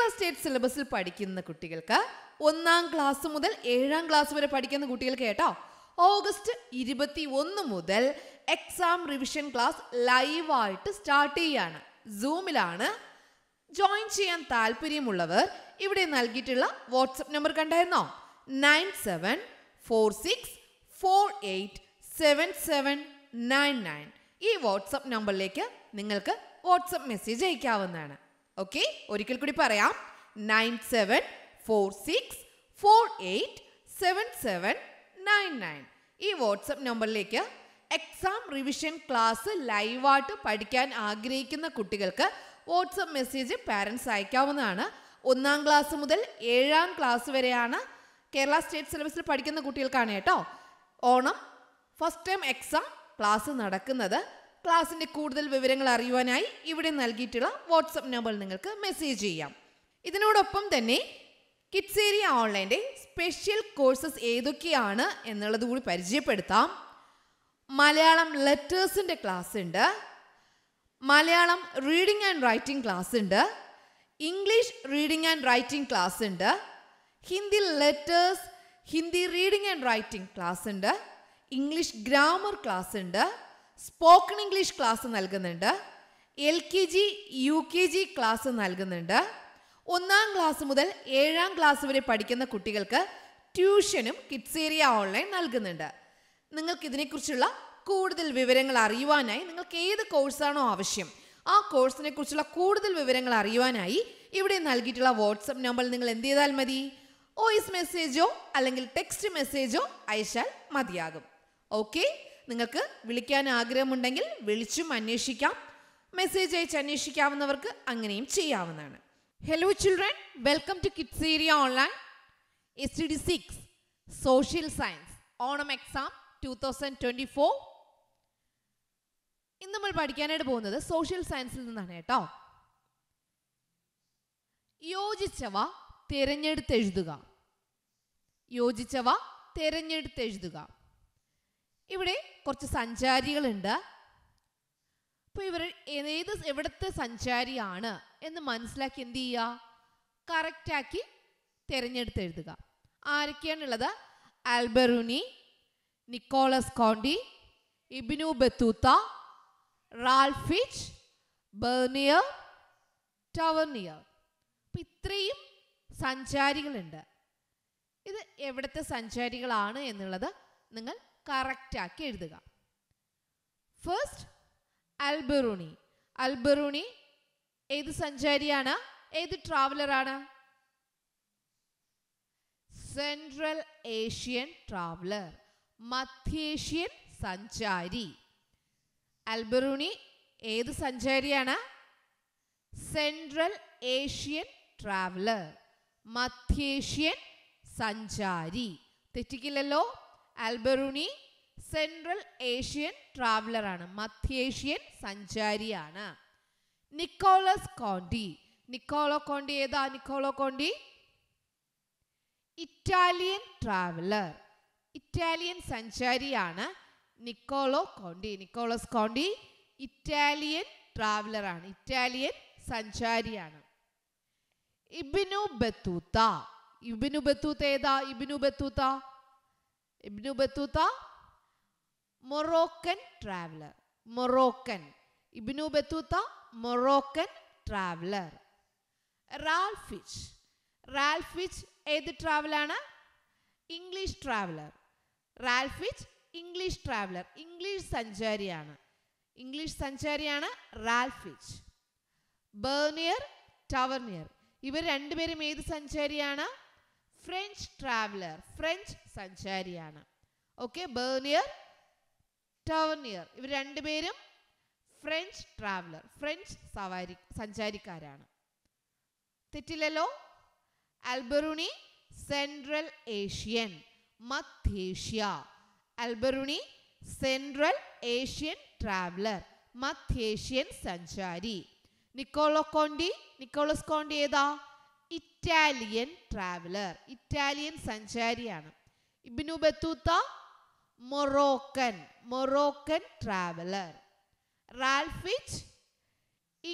class state സിലബസിൽ പഠിക്കുന്ന കുട്ടികൾക്ക് ഒന്നാം ക്ലാസ് മുതൽ ഏഴാം ക്ലാസ് വരെ പഠിക്കുന്ന കുട്ടികൾക്ക് കേട്ടോ ഓഗസ്റ്റ് ഇരുപത്തി ഒന്ന് മുതൽ എക്സാം റിവിഷൻ ക്ലാസ് ലൈവായിട്ട് സ്റ്റാർട്ട് ചെയ്യാണ് സൂമിലാണ് ജോയിൻ ചെയ്യാൻ താല്പര്യമുള്ളവർ ഇവിടെ നൽകിയിട്ടുള്ള വാട്സപ്പ് നമ്പർ കണ്ടായിരുന്നോ nine seven four six four eight seven seven nine nine ഈ വാട്സപ്പ് നമ്പറിലേക്ക് നിങ്ങൾക്ക് വാട്സപ്പ് മെസ്സേജ് അയക്കാവുന്നതാണ് ഓക്കെ ഒരിക്കൽ കൂടി പറയാം nine seven four six four eight seven seven nine nine ഈ വാട്സപ്പ് നമ്പറിലേക്ക് എക്സാം റിവിഷൻ ക്ലാസ് ലൈവായിട്ട് പഠിക്കാൻ ആഗ്രഹിക്കുന്ന കുട്ടികൾക്ക് വാട്സപ്പ് മെസ്സേജ് പാരൻസ് അയക്കാവുന്നതാണ് ഒന്നാം ക്ലാസ് മുതൽ ഏഴാം ക്ലാസ് വരെയാണ് കേരള സ്റ്റേറ്റ് സിലബസിൽ പഠിക്കുന്ന കുട്ടികൾക്കാണ് കേട്ടോ Onam first time exam class നടക്കുന്നത് ക്ലാസ്സിൻ്റെ കൂടുതൽ വിവരങ്ങൾ അറിയുവാനായി ഇവിടെ നൽകിയിട്ടുള്ള വാട്സപ്പ് നമ്പറിൽ നിങ്ങൾക്ക് മെസ്സേജ് ചെയ്യാം ഇതിനോടൊപ്പം തന്നെ കിറ്റ്സേരി ഓൺലൈൻ്റെ സ്പെഷ്യൽ കോഴ്സസ് ഏതൊക്കെയാണ് എന്നുള്ളത് കൂടി പരിചയപ്പെടുത്താം മലയാളം ലെറ്റേഴ്സിൻ്റെ ക്ലാസ് ഉണ്ട് Malayalam reading and writing class ഉണ്ട് English reading and writing class ഉണ്ട് Hindi letters Hindi reading and writing class ഉണ്ട് ഇംഗ്ലീഷ് ഗ്രാമർ ക്ലാസ് ഉണ്ട് സ്പോക്കൺ ഇംഗ്ലീഷ് ക്ലാസ് നൽകുന്നുണ്ട് L K G U K G class നൽകുന്നുണ്ട് ഒന്നാം ക്ലാസ് മുതൽ ഏഴാം ക്ലാസ് വരെ പഠിക്കുന്ന കുട്ടികൾക്ക് ട്യൂഷനും കിഡ്സേരിയ ഓൺലൈൻ നൽകുന്നുണ്ട് നിങ്ങൾക്ക് ഇതിനെക്കുറിച്ചുള്ള കൂടുതൽ വിവരങ്ങൾ അറിയുവാനായി നിങ്ങൾക്ക് ഏത് കോഴ്സാണോ ആവശ്യം ആ കോഴ്സിനെ കുറിച്ചുള്ള കൂടുതൽ വിവരങ്ങൾ അറിയുവാനായി ഇവിടെ നൽകിയിട്ടുള്ള വാട്സപ്പ് നമ്പർ നിങ്ങൾ എന്ത് ചെയ്താൽ മതി വോയിസ് മെസ്സേജോ അല്ലെങ്കിൽ ടെക്സ്റ്റ് മെസ്സേജോ അയച്ചാൽ മതിയാകും ഓക്കെ നിങ്ങൾക്ക് വിളിക്കാൻ ആഗ്രഹമുണ്ടെങ്കിൽ വിളിച്ചും അന്വേഷിക്കാം മെസ്സേജ് അയച്ച് അന്വേഷിക്കാവുന്നവർക്ക് അങ്ങനെയും ചെയ്യാവുന്നതാണ് hello children welcome to kids area online S T D six social science Onam exam two thousand twenty four ഇന്ന് നമ്മൾ പഠിക്കാനായിട്ട് പോകുന്നത് സോഷ്യൽ സയൻസിൽ നിന്നാണ് കേട്ടോ യോജിച്ചവ തിരഞ്ഞെടുത്തെഴുതുക യോജിച്ചവ തിരഞ്ഞെടുത്തെഴുതുക ഇവിടെ കുറച്ച് സഞ്ചാരികളുണ്ട് അപ്പോൾ ഇവർ ഏത് എവിടുത്തെ സഞ്ചാരിയാണ് എന്ന് മനസ്സിലാക്കി എന്ത് ചെയ്യുക കറക്റ്റാക്കി തിരഞ്ഞെടുത്ത് എഴുതുക ആരൊക്കെയാണുള്ളത് Alberuni Nicholas Conti Ibn Battuta Ralph Fitch Bernier Tavernier അപ്പം ഇത്രയും സഞ്ചാരികളുണ്ട് ഇത് എവിടുത്തെ സഞ്ചാരികളാണ് എന്നുള്ളത് നിങ്ങൾ കറക്റ്റാക്കി എഴുതുക ഫസ്റ്റ് അൽബറൂണി അൽബറൂണി ഏത് സഞ്ചാരിയാണ് ഏത് ട്രാവലറാണ് സെൻട്രൽ ഏഷ്യൻ ട്രാവലർ മധ്യേഷ്യൻ സഞ്ചാരി അൽബറൂണി ഏത് സഞ്ചാരിയാണ് സെൻട്രൽ ഏഷ്യൻ ട്രാവലർ മധ്യേഷ്യൻ സഞ്ചാരി തെറ്റിക്കില്ലല്ലോ ആൽബറൂണി സെൻട്രൽ ഏഷ്യൻ ട്രാവലറാണ് മധ്യേഷ്യൻ സഞ്ചാരിയാണ് നിക്കോളസ് കോണ്ടി നിക്കോളോ കോണ്ടി ഏതാ Niccolo Conti Italian traveller Italian സഞ്ചാരിയാണ് Niccolo Conti Nicholas Conti Italian ട്രാവലറാണ് ഇറ്റാലിയൻ സഞ്ചാരിയാണ് ഇബിനു ബത്തൂത്ത ഇബിനു ബത്തൂത്ത ഏതാ Ibn Battuta Ibn Battuta Moroccan traveller Moroccan Ibn Battuta Moroccan traveller Ralph Fitch Ralph Fitch ഏത് ട്രാവലാണ് English traveller Ralph Fitch English traveller English സഞ്ചാരിയാണ് English സഞ്ചാരിയാണ് Ralph Fitch Bernier Tavernier ഇവർ രണ്ടുപേരും ഏത് സഞ്ചാരിയാണ് ഫ്രഞ്ച് ട്രാവലർ ഫ്രഞ്ച് സഞ്ചാരിയാണ് ഓക്കെ ബേർണിയർ ടവർണിയർ ഇവർ രണ്ടുപേരും ഫ്രഞ്ച് ട്രാവലർ ഫ്രഞ്ച് സവാരി സഞ്ചാരിക്കാരാണ് തെറ്റില്ലല്ലോ അൽബറുണി സെൻട്രൽ ഏഷ്യൻ മധ്യേഷ്യ അൽബറുണി സെൻട്രൽ ഏഷ്യൻ ട്രാവലർ മധ്യേഷ്യൻ സഞ്ചാരി നിക്കോളോ കോണ്ടി നിക്കോളസ് കോണ്ടി ഏതാ ഇറ്റാലിയൻ ട്രാവലർ ഇറ്റാലിയൻ സഞ്ചാരിയാണ് Ibn Battuta Moroccan Moroccan traveller Ralph Fitch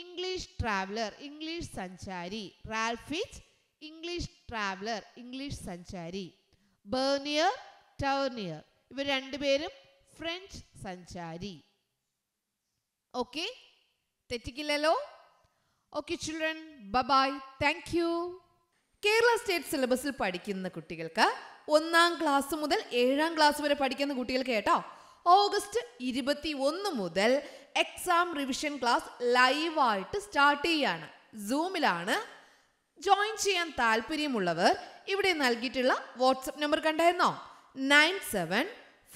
English traveller English സഞ്ചാരി റാൽഫിച്ച് ഇംഗ്ലീഷ് ട്രാവലർ ഇംഗ്ലീഷ് സഞ്ചാരി ബേർണിയർ ടേർണിയർ ഇവർ രണ്ടുപേരും ഫ്രഞ്ച് സഞ്ചാരി ഓക്കെ തെറ്റിക്കില്ലല്ലോ okay children bye bye thank you Kerala state സിലബസിൽ പഠിക്കുന്ന കുട്ടികൾക്ക് ഒന്നാം ക്ലാസ് മുതൽ ഏഴാം ക്ലാസ് വരെ പഠിക്കുന്ന കുട്ടികൾക്ക് കേട്ടോ ഓഗസ്റ്റ് ഇരുപത്തി ഒന്ന് മുതൽ എക്സാം റിവിഷൻ ക്ലാസ് ലൈവായിട്ട് സ്റ്റാർട്ട് ചെയ്യാണ് സൂമിലാണ് ജോയിൻ ചെയ്യാൻ താല്പര്യമുള്ളവർ ഇവിടെ നൽകിയിട്ടുള്ള വാട്സപ്പ് നമ്പർ കണ്ടായിരുന്നോ nine seven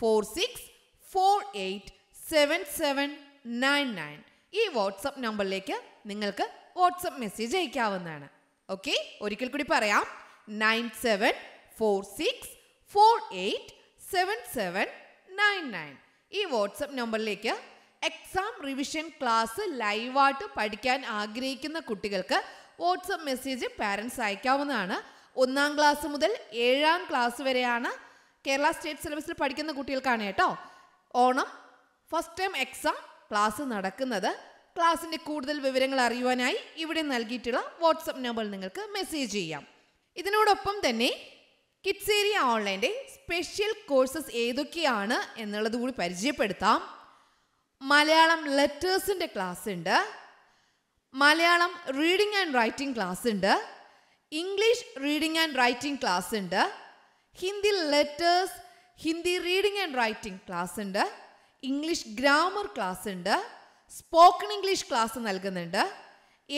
four six four eight seven seven nine nine ഈ വാട്സപ്പ് നമ്പറിലേക്ക് നിങ്ങൾക്ക് വാട്സപ്പ് മെസ്സേജ് അയക്കാവുന്നതാണ് ഓക്കെ ഒരിക്കൽ കൂടി പറയാം nine seven four six four eight seven seven nine nine ഈ വാട്സപ്പ് നമ്പറിലേക്ക് എക്സാം റിവിഷൻ ക്ലാസ് ലൈവായിട്ട് പഠിക്കാൻ ആഗ്രഹിക്കുന്ന കുട്ടികൾക്ക് വാട്സപ്പ് മെസ്സേജ് പാരൻസ് അയക്കാവുന്നതാണ് ഒന്നാം ക്ലാസ് മുതൽ ഏഴാം ക്ലാസ് വരെയാണ് കേരള സ്റ്റേറ്റ് സിലബസിൽ പഠിക്കുന്ന കുട്ടികൾക്കാണ് കേട്ടോ Onam first time exam class നടക്കുന്നത് ക്ലാസ്സിൻ്റെ കൂടുതൽ വിവരങ്ങൾ അറിയുവാനായി ഇവിടെ നൽകിയിട്ടുള്ള വാട്സപ്പ് നമ്പറിൽ നിങ്ങൾക്ക് മെസ്സേജ് ചെയ്യാം ഇതിനോടൊപ്പം തന്നെ കിറ്റ്സേരി ഓൺലൈൻ്റെ സ്പെഷ്യൽ കോഴ്സസ് ഏതൊക്കെയാണ് എന്നുള്ളത് കൂടി പരിചയപ്പെടുത്താം മലയാളം ലെറ്റേഴ്സിൻ്റെ ക്ലാസ് ഉണ്ട് Malayalam reading and writing class ഉണ്ട് English reading and writing class ഉണ്ട് Hindi letters Hindi reading and writing class ഉണ്ട് ഇംഗ്ലീഷ് ഗ്രാമർ ക്ലാസ് ഉണ്ട് സ്പോക്കൺ ഇംഗ്ലീഷ് ക്ലാസ് നൽകുന്നുണ്ട്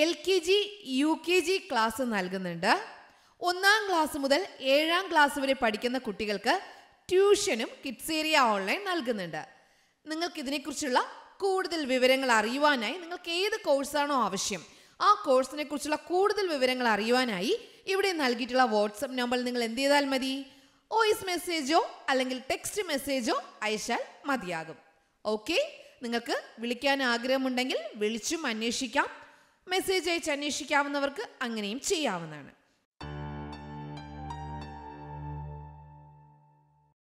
L K G U K G class നൽകുന്നുണ്ട് ഒന്നാം ക്ലാസ് മുതൽ ഏഴാം ക്ലാസ് വരെ പഠിക്കുന്ന കുട്ടികൾക്ക് ട്യൂഷനും കിഡ്സേരിയ ഓൺലൈൻ നൽകുന്നുണ്ട് നിങ്ങൾക്ക് ഇതിനെക്കുറിച്ചുള്ള കൂടുതൽ വിവരങ്ങൾ അറിയുവാനായി നിങ്ങൾക്ക് ഏത് കോഴ്സാണോ ആവശ്യം ആ കോഴ്സിനെ കുറിച്ചുള്ള കൂടുതൽ വിവരങ്ങൾ അറിയുവാനായി ഇവിടെ നൽകിയിട്ടുള്ള വാട്സപ്പ് നമ്പർ നിങ്ങൾ എന്ത് ചെയ്താൽ മതി വോയിസ് മെസ്സേജോ അല്ലെങ്കിൽ ടെക്സ്റ്റ് മെസ്സേജോ അയച്ചാൽ മതിയാകും ഓക്കെ നിങ്ങൾക്ക് വിളിക്കാൻ ആഗ്രഹമുണ്ടെങ്കിൽ വിളിച്ചും അന്വേഷിക്കാം മെസ്സേജ് അയച്ച് അന്വേഷിക്കാവുന്നവർക്ക് അങ്ങനെയും ചെയ്യാവുന്നതാണ്